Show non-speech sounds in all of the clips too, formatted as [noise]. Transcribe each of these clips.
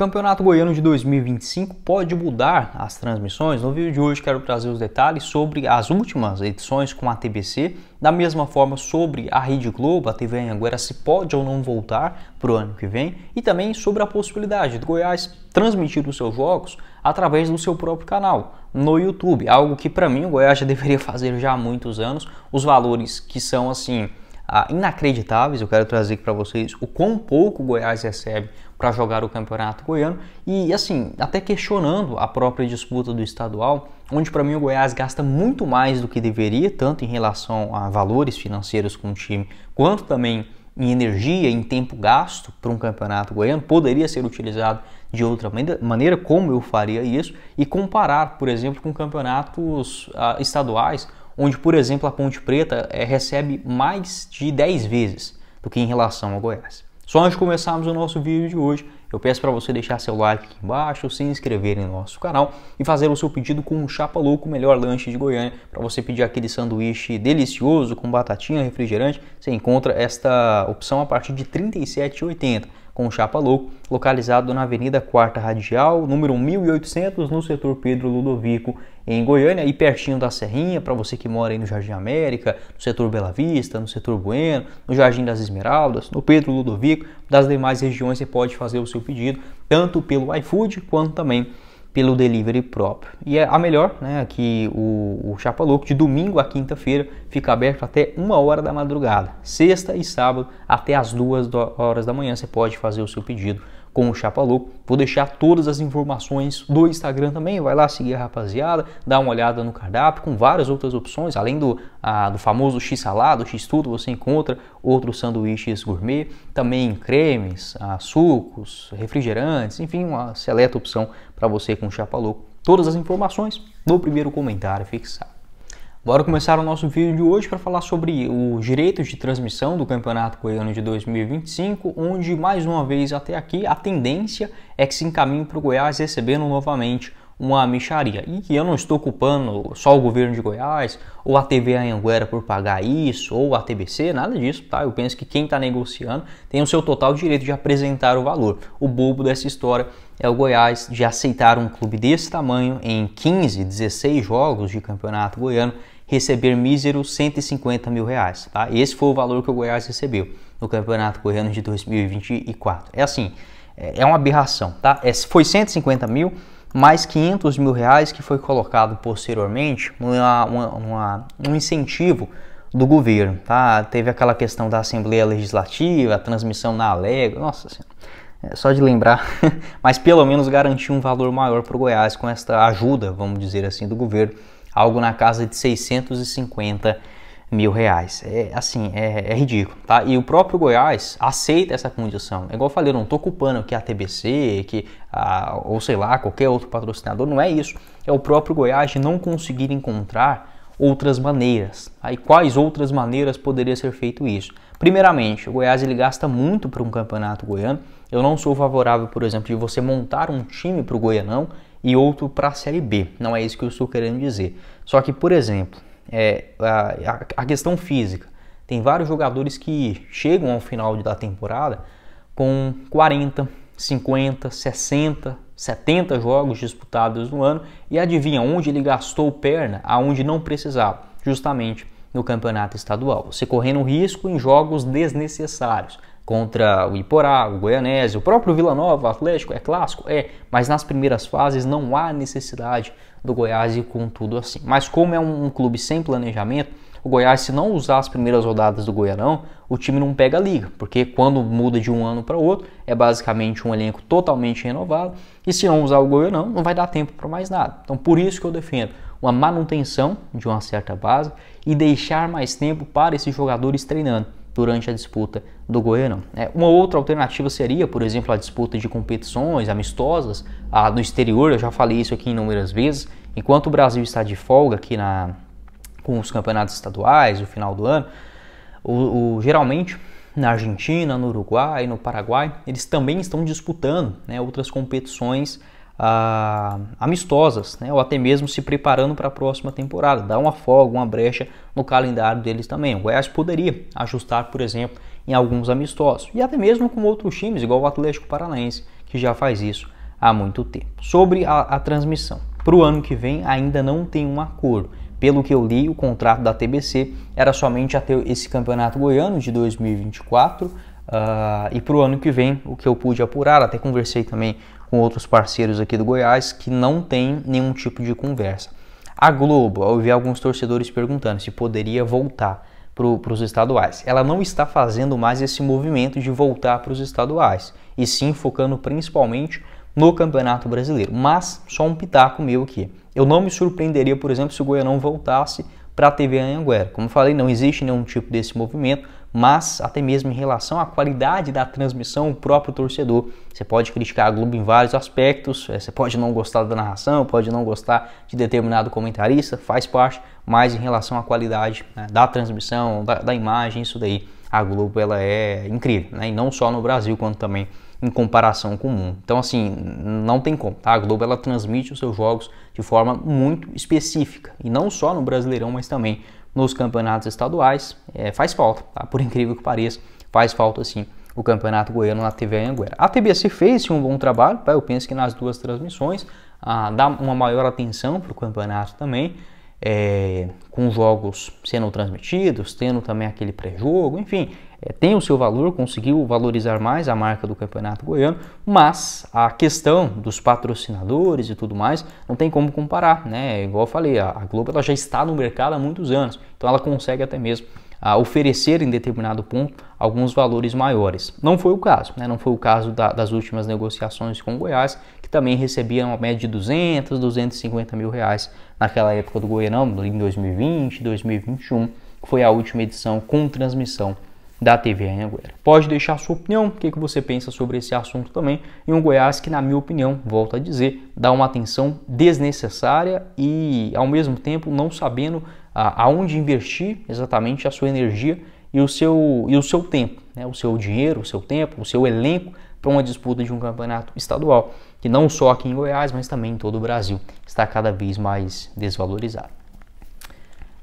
Campeonato Goiano de 2025 pode mudar as transmissões? No vídeo de hoje quero trazer os detalhes sobre as últimas edições com a TBC, da mesma forma sobre a Rede Globo, a TV Anhanguera, se pode ou não voltar para o ano que vem, e também sobre a possibilidade do Goiás transmitir os seus jogos através do seu próprio canal no YouTube, algo que para mim o Goiás já [laughs] deveria fazer já há muitos anos, os valores que são assim ah, inacreditáveis. Eu quero trazer para vocês o quão pouco o Goiás recebe para jogar o Campeonato Goiano e assim, até questionando a própria disputa do estadual, onde para mim o Goiás gasta muito mais do que deveria, tanto em relação a valores financeiros com o time, quanto também em energia, em tempo gasto para um campeonato goiano, poderia ser utilizado de outra maneira, como eu faria isso, e comparar, por exemplo, com campeonatos ah, estaduais, onde, por exemplo, a Ponte Preta eh, recebe mais de 10 vezes do que em relação ao Goiás. Só antes de começarmos o nosso vídeo de hoje, eu peço para você deixar seu like aqui embaixo, se inscrever em nosso canal e fazer o seu pedido com o Chapa Louco, o melhor lanche de Goiânia, para você pedir aquele sanduíche delicioso com batatinha, refrigerante. Você encontra esta opção a partir de R$ 37,80 com o Chapa Louco, localizado na Avenida Quarta Radial, número 1800, no setor Pedro Ludovico, em Goiânia, e pertinho da Serrinha, para você que mora aí no Jardim América, no setor Bela Vista, no setor Bueno, no Jardim das Esmeraldas, no Pedro Ludovico, das demais regiões você pode fazer o seu pedido, tanto pelo iFood quanto também pelo delivery próprio. E é a melhor, né? que o, o Chapa Louco, de domingo a quinta-feira, fica aberto até uma hora da madrugada. Sexta e sábado, até as duas horas da manhã, você pode fazer o seu pedido com o Chapa Louco. Vou deixar todas as informações do Instagram também. Vai lá seguir a rapaziada, dá uma olhada no cardápio com várias outras opções. Além do, a, do famoso X-salado, X-tudo, você encontra outros sanduíches gourmet, também cremes, a, sucos, refrigerantes, enfim, uma seleta opção para você com o Chapa Louco. Todas as informações no primeiro comentário fixado. Bora começar o nosso vídeo de hoje para falar sobre os direitos de transmissão do Campeonato Goiano de 2025, onde mais uma vez até aqui a tendência é que se encaminhe para o Goiás recebendo novamente uma micharia. E eu não estou culpando só o governo de Goiás, ou a TV Anhanguera por pagar isso, ou a TBC, nada disso, tá? Eu penso que quem está negociando tem o seu total direito de apresentar o valor. O bobo dessa história é o Goiás de aceitar um clube desse tamanho em 15, 16 jogos de campeonato goiano receber míseros 150 mil reais. Tá? Esse foi o valor que o Goiás recebeu no Campeonato Goiano de 2024. É assim, é, é uma aberração. Tá? É, foi 150 mil, mais 500 mil reais que foi colocado posteriormente uma, uma, uma, um incentivo do governo, tá? Teve aquela questão da Assembleia Legislativa, a transmissão na Alegre, nossa senhora, é só de lembrar, [laughs] mas pelo menos garantiu um valor maior para o Goiás com esta ajuda, vamos dizer assim, do governo, algo na casa de 650 reais mil reais. É assim, é, é, ridículo, tá? E o próprio Goiás aceita essa condição. É igual eu falei, eu não estou culpando que a TBC, que a, ou sei lá, qualquer outro patrocinador, não é isso. É o próprio Goiás de não conseguir encontrar outras maneiras. Aí tá? quais outras maneiras poderia ser feito isso? Primeiramente, o Goiás ele gasta muito para um campeonato goiano. Eu não sou favorável, por exemplo, de você montar um time para o Goianão e outro para a Série B. Não é isso que eu estou querendo dizer. Só que, por exemplo, é, a, a questão física. Tem vários jogadores que chegam ao final da temporada com 40, 50, 60, 70 jogos disputados no ano e adivinha onde ele gastou perna, aonde não precisava, justamente no campeonato estadual. Você correndo risco em jogos desnecessários contra o Iporá, o Goianese, o próprio Vila Nova, Atlético, é clássico? É, mas nas primeiras fases não há necessidade do Goiás e com tudo assim. Mas como é um, clube sem planejamento, o Goiás, se não usar as primeiras rodadas do Goianão, o time não pega a liga, porque quando muda de um ano para outro, é basicamente um elenco totalmente renovado, e se não usar o Goianão, não vai dar tempo para mais nada. Então, por isso que eu defendo uma manutenção de uma certa base e deixar mais tempo para esses jogadores treinando durante a disputa do Goianão. É, uma outra alternativa seria, por exemplo, a disputa de competições amistosas no exterior, eu já falei isso aqui inúmeras vezes, enquanto o Brasil está de folga aqui na, com os campeonatos estaduais, o final do ano, o, o, geralmente na Argentina, no Uruguai, no Paraguai, eles também estão disputando né, outras competições ah, amistosas, né? ou até mesmo se preparando para a próxima temporada, dar uma folga, uma brecha no calendário deles também. O Goiás poderia ajustar, por exemplo, em alguns amistosos e até mesmo com outros times, igual o Atlético Paranaense, que já faz isso há muito tempo. Sobre a, a transmissão, para o ano que vem ainda não tem um acordo. Pelo que eu li, o contrato da TBC era somente até esse campeonato goiano de 2024. Uh, e para o ah, ano que vem, o que eu pude apurar, até conversei também com outros parceiros aqui do Goiás que não tem nenhum tipo de conversa. A Globo, eu vi alguns torcedores perguntando se poderia voltar para os estaduais. Ela não está fazendo mais esse movimento de voltar para os estaduais, e sim focando principalmente no Campeonato Brasileiro. Mas só um pitaco meu aqui. Eu não me surpreenderia, por exemplo, se o Goianão voltasse para a TV Anhanguera. Como falei, não existe nenhum tipo desse movimento mas até mesmo em relação à qualidade da transmissão, o próprio torcedor. Você pode criticar a Globo em vários aspectos, eh, você pode não gostar da narração, pode não gostar de determinado comentarista, faz parte, mas em relação à qualidade né, da transmissão, da, da, imagem, isso daí, a Globo ela é incrível, né? e não só no Brasil, quanto também em comparação com o mundo. Então, assim, não tem como. Tá? A Globo ela transmite os seus jogos de forma muito específica, e não só no Brasileirão, mas também nos campeonatos estaduais, é, faz falta, tá? por incrível que pareça, faz falta sim o campeonato goiano na TV Anguera. A TBS fez sim, um bom trabalho, tá? eu penso que nas duas transmissões ah, dá uma maior atenção para o campeonato também, é, com jogos sendo transmitidos, tendo também aquele pré-jogo, enfim, é, tem o seu valor, conseguiu valorizar mais a marca do Campeonato Goiano, mas a questão dos patrocinadores e tudo mais não tem como comparar, né? É igual eu falei, a, a Globo ela já está no mercado há muitos anos, então ela consegue até mesmo a oferecer em determinado ponto alguns valores maiores. Não foi o caso, né? não foi o caso da, das últimas negociações com o Goiás, que também recebia uma média de 200, 250 mil reais naquela época do Goianão, em 2020, 2021, que foi a última edição com transmissão da TV Anhanguera. Pode deixar sua opinião, o que, que você pensa sobre esse assunto também, em um Goiás que, na minha opinião, volto a dizer, dá uma atenção desnecessária e, ao mesmo tempo, não sabendo ah, aonde investir exatamente a sua energia e o seu, e o seu tempo, né? o seu dinheiro, o seu tempo, o seu elenco para uma disputa de um campeonato estadual, que não só aqui em Goiás, mas também em todo o Brasil, está cada vez mais desvalorizado.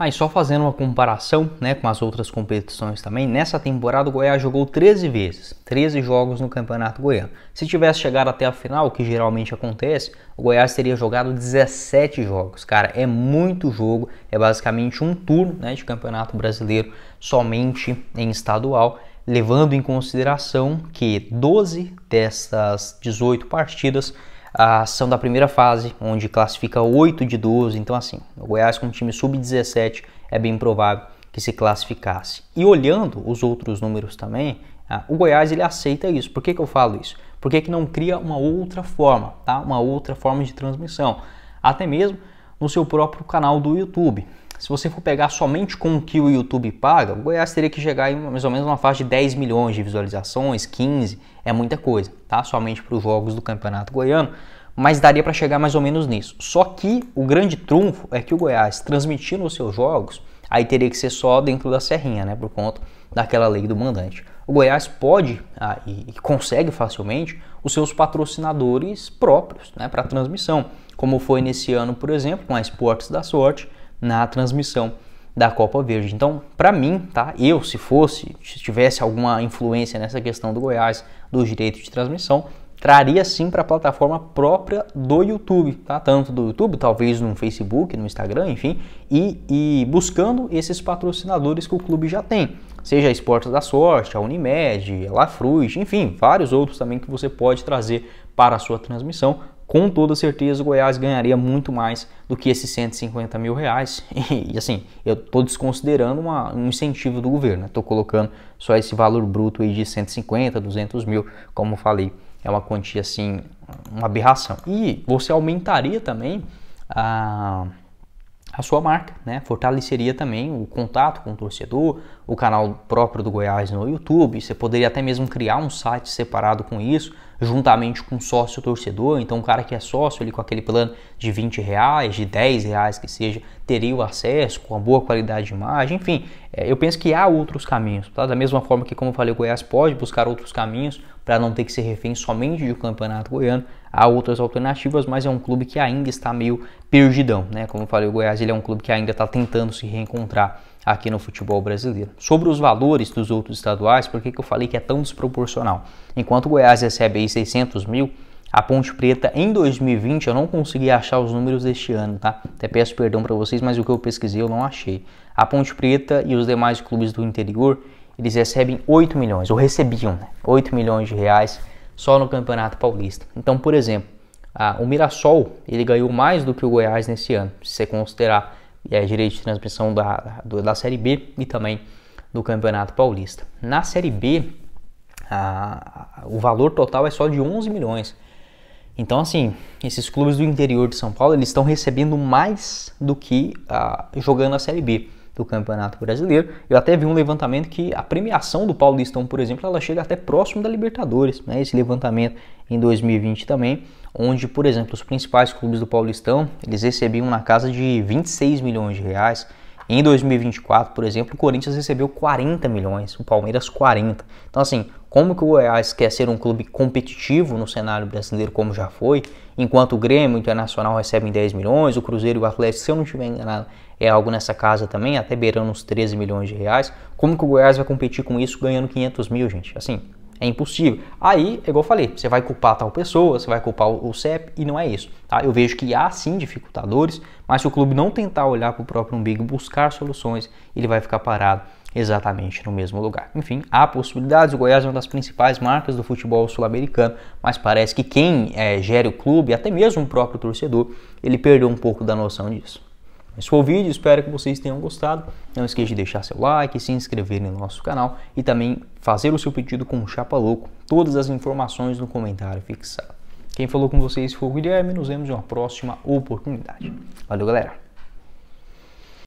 Aí só fazendo uma comparação né, com as outras competições também, nessa temporada o Goiás jogou 13 vezes, 13 jogos no Campeonato Goiano. Se tivesse chegado até a final, o que geralmente acontece, o Goiás teria jogado 17 jogos. Cara, é muito jogo, é basicamente um turno né, de Campeonato Brasileiro somente em estadual levando em consideração que 12 dessas 18 partidas a ação da primeira fase, onde classifica 8 de 12. Então, assim, o Goiás com um time sub-17 é bem provável que se classificasse. E olhando os outros números também, ah, o Goiás ele aceita isso. Por que, que eu falo isso? Por que, que não cria uma outra forma, tá? uma outra forma de transmissão? Até mesmo no seu próprio canal do YouTube se você for pegar somente com o que o YouTube paga, o Goiás teria que chegar em mais ou menos uma faixa de 10 milhões de visualizações, 15, é muita coisa, tá? Somente para os jogos do Campeonato Goiano, mas daria para chegar mais ou menos nisso. Só que o grande trunfo é que o Goiás transmitindo os seus jogos, aí teria que ser só dentro da serrinha, né, por conta daquela lei do mandante. O Goiás pode ah, e consegue facilmente os seus patrocinadores próprios, né, para transmissão, como foi nesse ano, por exemplo, com a Esportes da Sorte na transmissão da Copa Verde. Então, para mim, tá? Eu, se fosse, se tivesse alguma influência nessa questão do Goiás, dos direitos de transmissão, traria sim para a plataforma própria do YouTube, tá? Tanto do YouTube, talvez no Facebook, no Instagram, enfim, e, e buscando esses patrocinadores que o clube já tem. Seja a Esportes da Sorte, a Unimed, a Lafruz, enfim, vários outros também que você pode trazer para a sua transmissão com toda certeza o Goiás ganharia muito mais do que esses 150 mil reais. [laughs] E, assim, eu estou desconsiderando uma, um incentivo do governo, estou né? colocando só esse valor bruto aí de 150, 200 mil, como falei, é uma quantia assim, uma aberração. E você aumentaria também a. Ah, a sua marca, né? Fortaleceria também o contato com o torcedor, o canal próprio do Goiás no YouTube. Você poderia até mesmo criar um site separado com isso, juntamente com sócio torcedor. Então, o cara que é sócio ali com aquele plano de 20 reais, de 10 reais que seja, teria o acesso com uma boa qualidade de imagem. Enfim, é, eu penso que há outros caminhos, tá? Da mesma forma que, como eu falei, o Goiás pode buscar outros caminhos para não ter que ser refém somente do campeonato goiano. Há outras alternativas, mas é um clube que ainda está meio perdidão, né? Como eu falei, o Goiás ele é um clube que ainda está tentando se reencontrar aqui no futebol brasileiro. Sobre os valores dos outros estaduais, por que, que eu falei que é tão desproporcional? Enquanto o Goiás recebe aí 600 mil, a Ponte Preta em 2020, eu não consegui achar os números deste ano, tá? Até peço perdão para vocês, mas o que eu pesquisei eu não achei. A Ponte Preta e os demais clubes do interior, eles recebem 8 milhões, ou recebiam né, 8 milhões de reais só no Campeonato Paulista. Então, por exemplo, a, o Mirassol ele ganhou mais do que o Goiás nesse ano, se você considerar é, direito de transmissão da, da, da Série B e também do Campeonato Paulista. Na Série B, a, a, o valor total é só de 11 milhões. Então, assim, esses clubes do interior de São Paulo eles estão recebendo mais do que jogando a Série B do Campeonato Brasileiro. Eu até vi um levantamento que a premiação do Paulistão, por exemplo, ela chega até próximo da Libertadores, né? Esse levantamento em 2020 também, onde, por exemplo, os principais clubes do Paulistão, eles recebiam na casa de 26 milhões de reais. Em 2024, por exemplo, o Corinthians recebeu 40 milhões, o Palmeiras 40. Então, assim, como que o Goiás quer ser um clube competitivo no cenário brasileiro como já foi, enquanto o Grêmio Internacional recebem 10 milhões, o Cruzeiro e o Atlético, se eu não estiver enganado, é algo nessa casa também, até beirando uns 13 milhões de reais. Como que o Goiás vai competir com isso ganhando 500 mil, gente? Assim, é impossível. Aí, é igual eu falei, você vai culpar tal pessoa, você vai culpar o CEP e não é isso. Tá? Eu vejo que há sim dificultadores, mas se o clube não tentar olhar para o próprio umbigo, buscar soluções, ele vai ficar parado exatamente no mesmo lugar. Enfim, há possibilidades. O Goiás é uma das principais marcas do futebol sul-americano, mas parece que quem é, gere o clube, até mesmo o próprio torcedor, ele perdeu um pouco da noção disso. Esse foi o vídeo, espero que vocês tenham gostado. Não esqueça de deixar seu like, se inscrever no nosso canal e também fazer o seu pedido com o Chapa Louco. Todas as informações no comentário fixado. Quem falou com vocês foi o Guilherme, nos vemos em uma próxima oportunidade. Valeu, galera!